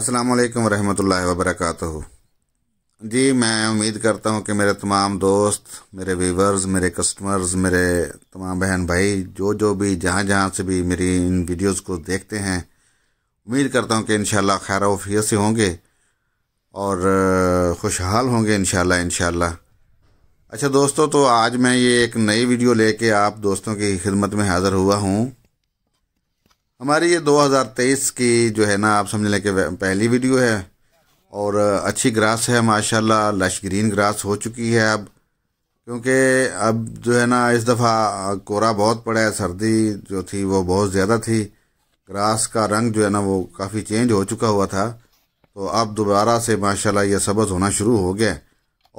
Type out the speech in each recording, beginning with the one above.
अस्सलाम वालेकुम रहमतुल्लाहि व बरकातहू जी मैं उम्मीद करता हूँ कि मेरे तमाम दोस्त मेरे व्यूवर्स मेरे कस्टमर्स मेरे तमाम बहन भाई जो जो भी जहाँ जहाँ से भी मेरी इन वीडियोस को देखते हैं उम्मीद करता हूँ कि इन खैर वफियत से होंगे और खुशहाल होंगे इन शाला अच्छा दोस्तों तो आज मैं ये एक नई वीडियो लेके आप दोस्तों की खिदमत में हाज़िर हुआ हूँ हमारी ये 2023 की जो है ना आप समझ लें कि पहली वीडियो है और अच्छी ग्रास है माशाल्लाह लश ग्रीन ग्रास हो चुकी है अब क्योंकि अब जो है ना इस दफ़ा कोरा बहुत पड़ा है सर्दी जो थी वो बहुत ज़्यादा थी ग्रास का रंग जो है ना वो काफ़ी चेंज हो चुका हुआ था तो अब दोबारा से माशाल्लाह ये सबज होना शुरू हो गया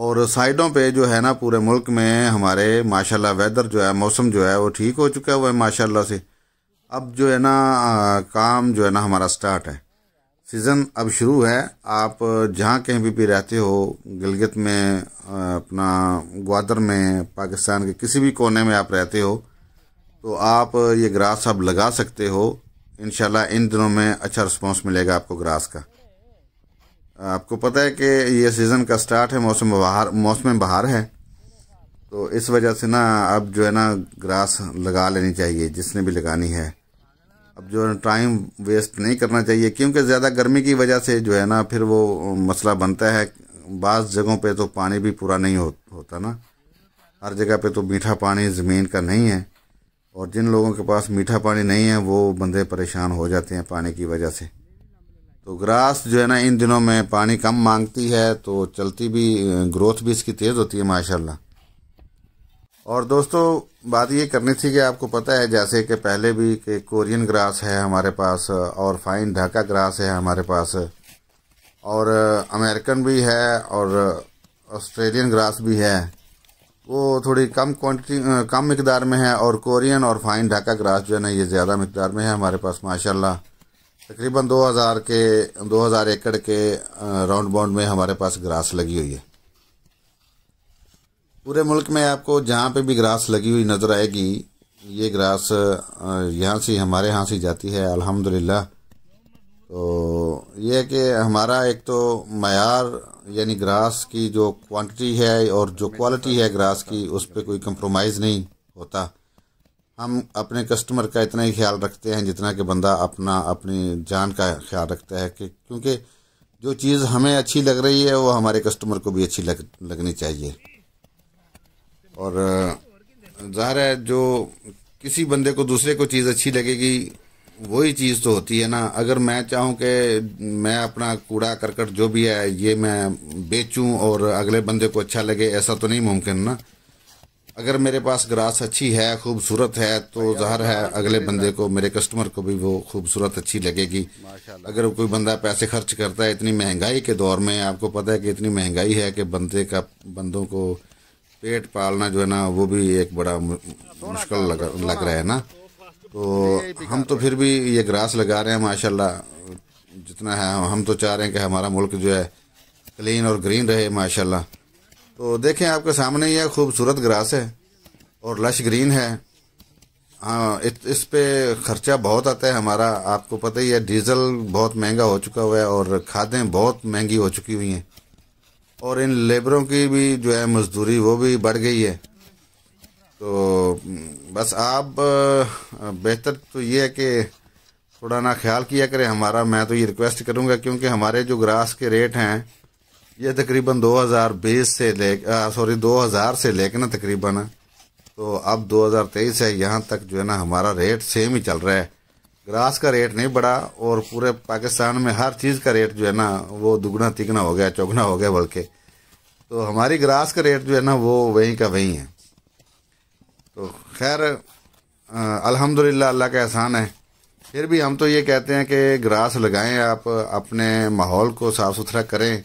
और साइडों पे जो है ना पूरे मुल्क में हमारे माशाल्लाह वेदर जो है मौसम जो है वो ठीक हो चुका हुआ है माशाल्लाह से अब जो है ना काम जो है ना हमारा स्टार्ट है सीज़न अब शुरू है आप जहाँ कहीं भी भी रहते हो गिलगित में अपना ग्वादर में पाकिस्तान के किसी भी कोने में आप रहते हो तो आप ये ग्रास अब लगा सकते हो इन इन दिनों में अच्छा रिस्पॉन्स मिलेगा आपको ग्रास का आपको पता है कि ये सीज़न का स्टार्ट है मौसम बहार मौसम बहार है तो इस वजह से ना अब जो है ना ग्रास लगा लेनी चाहिए जिसने भी लगानी है अब जो है टाइम वेस्ट नहीं करना चाहिए क्योंकि ज़्यादा गर्मी की वजह से जो है ना फिर वो मसला बनता है बाज़ जगहों पे तो पानी भी पूरा नहीं हो, होता ना हर जगह पे तो मीठा पानी ज़मीन का नहीं है और जिन लोगों के पास मीठा पानी नहीं है वो बंदे परेशान हो जाते हैं पानी की वजह से तो ग्रास जो है ना इन दिनों में पानी कम मांगती है तो चलती भी ग्रोथ भी इसकी तेज़ होती है माशाला और दोस्तों बात ये करनी थी कि आपको पता है जैसे कि पहले भी कि कोरियन ग्रास है हमारे पास और फाइन ढाका ग्रास है हमारे पास और अमेरिकन भी है और ऑस्ट्रेलियन ग्रास भी है वो थोड़ी कम क्वांटिटी कम मकदार में है और कोरियन और फाइन ढाका ग्रास जो है ना ये ज़्यादा मकदार में है हमारे पास माशाल्लाह तकरीबन 2000 के 2000 एकड़ के राउंड बाउंड में हमारे पास ग्रास लगी हुई है पूरे मुल्क में आपको जहाँ पे भी ग्रास लगी हुई नज़र आएगी ये ग्रास यहाँ से हमारे यहाँ से जाती है अल्हम्दुलिल्लाह तो ये कि हमारा एक तो मैार यानी ग्रास की जो क्वांटिटी है और जो क्वालिटी है ग्रास की उस पर कोई कंप्रोमाइज़ नहीं होता हम अपने कस्टमर का इतना ही ख्याल रखते हैं जितना कि बंदा अपना अपनी जान का ख्याल रखता है कि क्योंकि जो चीज़ हमें अच्छी लग रही है वो हमारे कस्टमर को भी अच्छी लग लगनी चाहिए और ज़ाहिर है जो किसी बंदे को दूसरे को चीज़ अच्छी लगेगी वही चीज़ तो होती है ना अगर मैं चाहूँ कि मैं अपना कूड़ा करकट जो भी है ये मैं बेचूँ और अगले बंदे को अच्छा लगे ऐसा तो नहीं मुमकिन ना अगर मेरे पास ग्रास अच्छी है खूबसूरत है तो जाहिर है अगले बंदे को मेरे कस्टमर को भी वो खूबसूरत अच्छी लगेगी अगर कोई बंदा पैसे खर्च करता है इतनी महंगाई के दौर में आपको पता है कि इतनी महंगाई है कि बंदे का बंदों को पेट पालना जो है ना वो भी एक बड़ा मुश्किल लग लग रहा है ना तो हम तो फिर भी ये ग्रास लगा रहे हैं माशाल्लाह जितना है हम तो चाह रहे हैं कि हमारा मुल्क जो है क्लीन और ग्रीन रहे माशाल्लाह तो देखें आपके सामने ये खूबसूरत ग्रास है और लश ग्रीन है हाँ इत, इस पे खर्चा बहुत आता है हमारा आपको पता ही है डीजल बहुत महंगा हो चुका हुआ है और खादें बहुत महंगी हो चुकी हुई हैं और इन लेबरों की भी जो है मजदूरी वो भी बढ़ गई है तो बस आप बेहतर तो ये है कि थोड़ा ना ख्याल किया करें हमारा मैं तो ये रिक्वेस्ट करूँगा क्योंकि हमारे जो ग्रास के रेट हैं ये तकरीबन 2020 से ले सॉरी 2000 से लेकर ना तकरीबन तो अब 2023 है यहाँ तक जो है ना हमारा रेट सेम ही चल रहा है ग्रास का रेट नहीं बढ़ा और पूरे पाकिस्तान में हर चीज़ का रेट जो है ना वो दुगना तिगना हो गया चौगना हो गया बल्कि तो हमारी ग्रास का रेट जो है ना वो वहीं का वहीं है तो खैर अल्हम्दुलिल्लाह अल्लाह का एहसान है फिर भी हम तो ये कहते हैं कि ग्रास लगाएं आप अपने माहौल को साफ़ सुथरा करें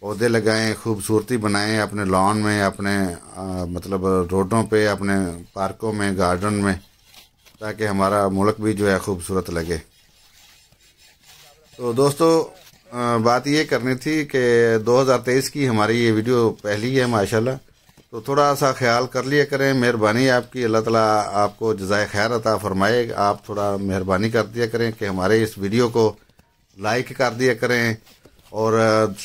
पौधे लगाएं खूबसूरती बनाएं अपने लॉन में अपने आ, मतलब रोडों पे अपने पार्कों में गार्डन में ताकि हमारा मुल्क भी जो है खूबसूरत लगे तो दोस्तों बात ये करनी थी कि 2023 की हमारी ये वीडियो पहली है माशाल्लाह तो थोड़ा सा ख्याल कर लिया करें मेहरबानी आपकी अल्लाह ताला आपको जजाय खैर अता फरमाए आप थोड़ा मेहरबानी कर दिया करें कि हमारे इस वीडियो को लाइक कर दिया करें और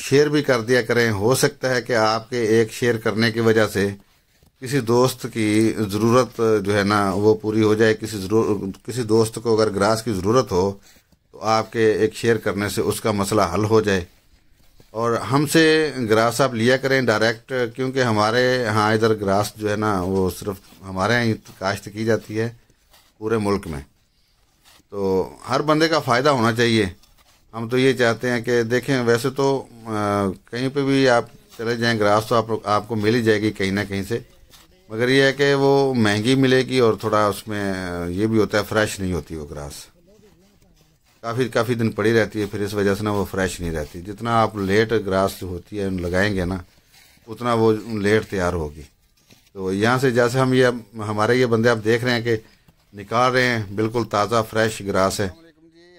शेयर भी कर दिया करें हो सकता है कि आपके एक शेयर करने की वजह से किसी दोस्त की ज़रूरत जो है ना वो पूरी हो जाए किसी किसी दोस्त को अगर ग्रास की ज़रूरत हो तो आपके एक शेयर करने से उसका मसला हल हो जाए और हमसे ग्रास आप लिया करें डायरेक्ट क्योंकि हमारे यहाँ इधर ग्रास जो है ना वो सिर्फ हमारे यहाँ ही काश्त की जाती है पूरे मुल्क में तो हर बंदे का फ़ायदा होना चाहिए हम तो ये चाहते हैं कि देखें वैसे तो आ, कहीं पे भी आप चले जाएं ग्रास तो आप, आपको मिल ही जाएगी कहीं ना कहीं से मगर ये है कि वो महंगी मिलेगी और थोड़ा उसमें ये भी होता है फ्रेश नहीं होती वो ग्रास काफ़ी काफ़ी दिन पड़ी रहती है फिर इस वजह से ना वो फ्रेश नहीं रहती जितना आप लेट ग्रास जो होती है लगाएंगे ना उतना वो लेट तैयार होगी तो यहाँ से जैसे हम ये हमारे ये बंदे आप देख रहे हैं कि निकाल रहे हैं बिल्कुल ताज़ा फ्रेश ग्रास है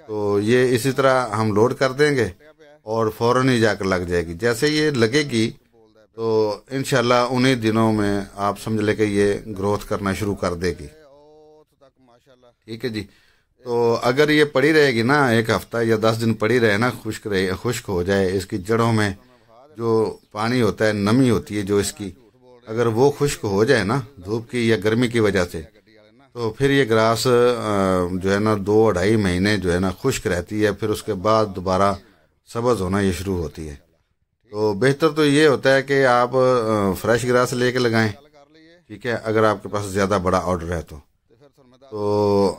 तो ये इसी तरह हम लोड कर देंगे और फ़ौर ही जाकर लग जाएगी जैसे ये लगेगी तो इन उन्हीं दिनों में आप समझ लें कि ये ग्रोथ करना शुरू कर देगी ठीक है जी तो अगर ये पड़ी रहेगी ना एक हफ्ता या दस दिन पड़ी रहे ना खुश्क रहे खुश्क हो जाए इसकी जड़ों में जो पानी होता है नमी होती है जो इसकी अगर वो खुश्क हो जाए ना धूप की या गर्मी की वजह से तो फिर ये ग्रास जो है ना दो अढ़ाई महीने जो है ना खुश्क रहती है फिर उसके बाद दोबारा सबज होना ये शुरू होती है तो बेहतर तो ये होता है कि आप फ्रेश ग्रास लेके लगाएं ठीक है अगर आपके पास ज़्यादा बड़ा ऑर्डर है तो तो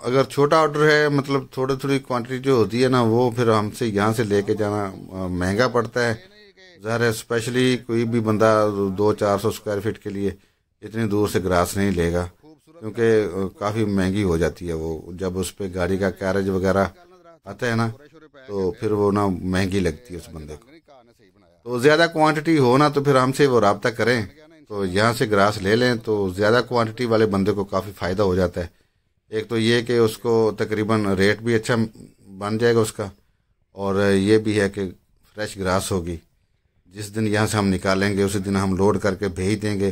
अगर छोटा ऑर्डर है मतलब थोड़ी थोड़ी क्वांटिटी जो होती है ना वो फिर हमसे यहाँ से लेके जाना महंगा पड़ता है ज़ाहिर है स्पेशली कोई भी बंदा दो चार सौ स्क्वायर फीट के लिए इतनी दूर से ग्रास नहीं लेगा क्योंकि काफ़ी महंगी हो जाती है वो जब उस पर गाड़ी का कैरेज वगैरह आता है ना तो फिर वो ना महंगी लगती है उस बंदे को तो ज़्यादा क्वांटिटी हो ना तो फिर हमसे वो रबता करें तो यहाँ से ग्रास ले लें तो ज़्यादा क्वांटिटी वाले बंदे को काफ़ी फ़ायदा हो जाता है एक तो ये कि उसको तकरीबन रेट भी अच्छा बन जाएगा उसका और ये भी है कि फ्रेश ग्रास होगी जिस दिन यहाँ से हम निकालेंगे उसी दिन हम लोड करके भेज देंगे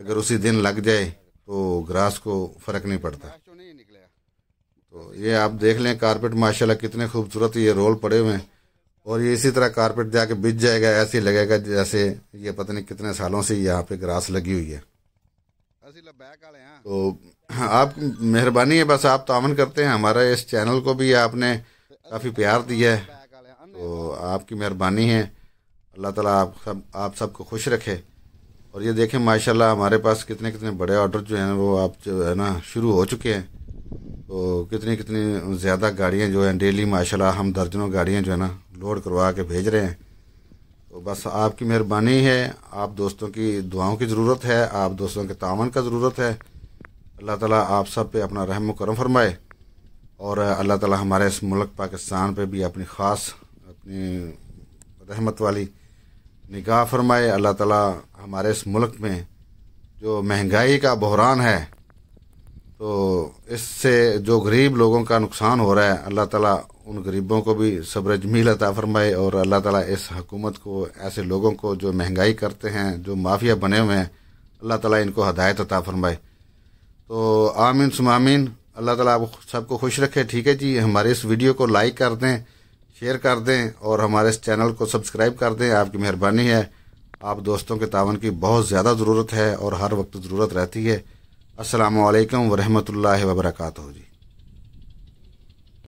अगर उसी दिन लग जाए तो ग्रास को फ़र्क नहीं पड़ता तो, तो ये आप देख लें कारपेट माशाल्लाह कितने खूबसूरत ये रोल पड़े हुए हैं और ये इसी तरह कारपेट जाके बिज जाएगा ऐसे ही लगेगा जैसे ये पता नहीं कितने सालों से यहाँ पे ग्रास लगी हुई है तो आप मेहरबानी है बस आप तावन तो करते हैं हमारे इस चैनल को भी आपने काफ़ी प्यार दिया है तो आपकी मेहरबानी है अल्लाह ताला आप सब आप सबको खुश रखे और ये देखें माशाल्लाह हमारे पास कितने कितने बड़े ऑर्डर जो हैं वो आप जो है ना शुरू हो चुके हैं तो कितनी कितनी ज़्यादा गाड़ियाँ जो हैं डेली माशाल्लाह हम दर्जनों गाड़ियाँ जो है ना लोड करवा के भेज रहे हैं तो बस आपकी मेहरबानी है आप दोस्तों की दुआओं की ज़रूरत है आप दोस्तों के तावन का ज़रूरत है अल्लाह ताला आप सब पे अपना रहम करम फरमाए और अल्लाह ताला हमारे इस मुल्क पाकिस्तान पे भी अपनी ख़ास अपनी रहमत वाली निगाह फरमाए अल्लाह ताला हमारे इस मुल्क में जो महंगाई का बहरान है तो इससे जो गरीब लोगों का नुकसान हो रहा है अल्लाह ताला उन गरीबों को भी सब्र जमील अता फरमाए और अल्लाह ताला इस हकूमत को ऐसे लोगों को जो महंगाई करते हैं जो माफिया बने हुए हैं अल्लाह ताला इनको हदायत अता फरमाए तो आमीन सुमामीन अल्लाह ताला आप सबको खुश रखे ठीक है जी हमारे इस वीडियो को लाइक कर दें शेयर कर दें और हमारे इस चैनल को सब्सक्राइब कर दें आपकी मेहरबानी है आप दोस्तों के तावन की बहुत ज़्यादा ज़रूरत है और हर वक्त ज़रूरत रहती है असलकम वरहमल वर्का जी